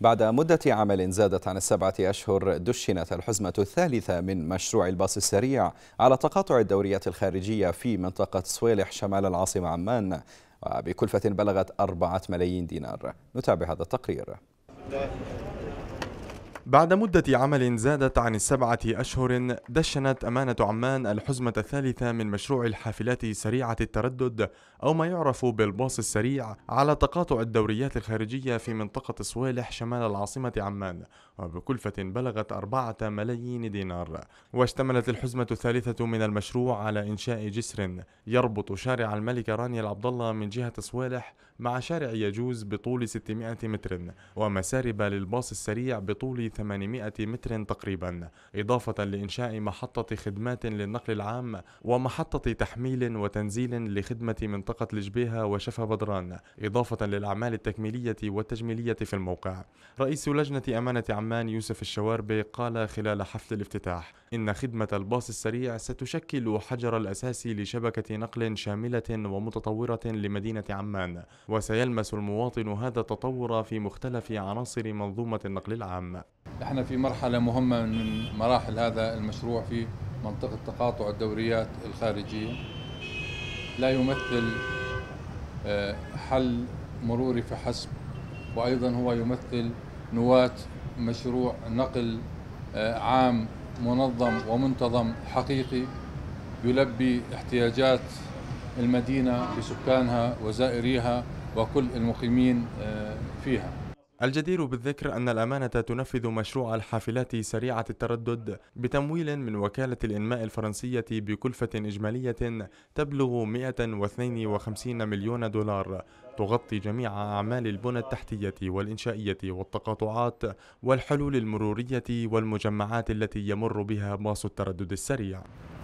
بعد مدة عمل زادت عن السبعة أشهر دشنت الحزمة الثالثة من مشروع الباص السريع على تقاطع الدوريات الخارجية في منطقة صويلح شمال العاصمة عمان وبكلفة بلغت أربعة ملايين دينار نتابع هذا التقرير بعد مدة عمل زادت عن السبعة أشهر دشنت أمانة عمان الحزمة الثالثة من مشروع الحافلات سريعة التردد أو ما يعرف بالباص السريع على تقاطع الدوريات الخارجية في منطقة صويلح شمال العاصمة عمان وبكلفة بلغت أربعة ملايين دينار واشتملت الحزمة الثالثة من المشروع على إنشاء جسر يربط شارع الملك رانيا العبدالله من جهة صويلح مع شارع يجوز بطول 600 متر ومسارب للباص السريع بطول 800 متر تقريبا إضافة لإنشاء محطة خدمات للنقل العام ومحطة تحميل وتنزيل لخدمة منطقة لجبيها وشفا بدران إضافة للأعمال التكميلية والتجميلية في الموقع رئيس لجنة أمانة عمان يوسف الشواربي قال خلال حفل الافتتاح إن خدمة الباص السريع ستشكل حجر الأساس لشبكة نقل شاملة ومتطورة لمدينة عمان وسيلمس المواطن هذا التطور في مختلف عناصر منظومة النقل العام احنا في مرحله مهمه من مراحل هذا المشروع في منطقه تقاطع الدوريات الخارجيه لا يمثل آه، حل مروري فحسب وايضا هو يمثل نواه مشروع نقل آه، عام منظم ومنتظم حقيقي يلبي احتياجات المدينه بسكانها وزائريها وكل المقيمين آه، فيها الجدير بالذكر أن الأمانة تنفذ مشروع الحافلات سريعة التردد بتمويل من وكالة الإنماء الفرنسية بكلفة إجمالية تبلغ 152 مليون دولار تغطي جميع أعمال البنى التحتية والإنشائية والتقاطعات والحلول المرورية والمجمعات التي يمر بها باص التردد السريع